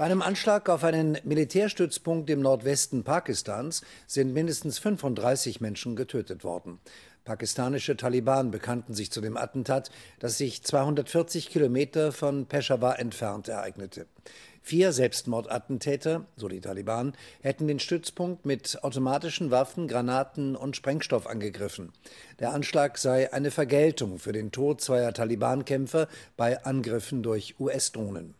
Bei einem Anschlag auf einen Militärstützpunkt im Nordwesten Pakistans sind mindestens 35 Menschen getötet worden. Pakistanische Taliban bekannten sich zu dem Attentat, das sich 240 Kilometer von Peshawar entfernt ereignete. Vier Selbstmordattentäter, so die Taliban, hätten den Stützpunkt mit automatischen Waffen, Granaten und Sprengstoff angegriffen. Der Anschlag sei eine Vergeltung für den Tod zweier Taliban-Kämpfer bei Angriffen durch US-Drohnen.